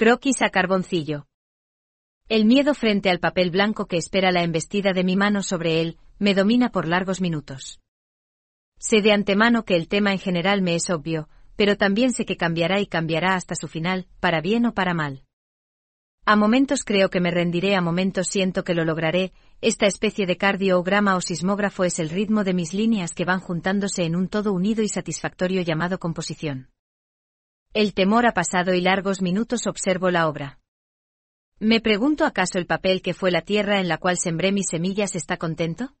Croquis a carboncillo. El miedo frente al papel blanco que espera la embestida de mi mano sobre él, me domina por largos minutos. Sé de antemano que el tema en general me es obvio, pero también sé que cambiará y cambiará hasta su final, para bien o para mal. A momentos creo que me rendiré, a momentos siento que lo lograré, esta especie de cardiograma o sismógrafo es el ritmo de mis líneas que van juntándose en un todo unido y satisfactorio llamado composición. El temor ha pasado y largos minutos observo la obra. ¿Me pregunto acaso el papel que fue la tierra en la cual sembré mis semillas está contento?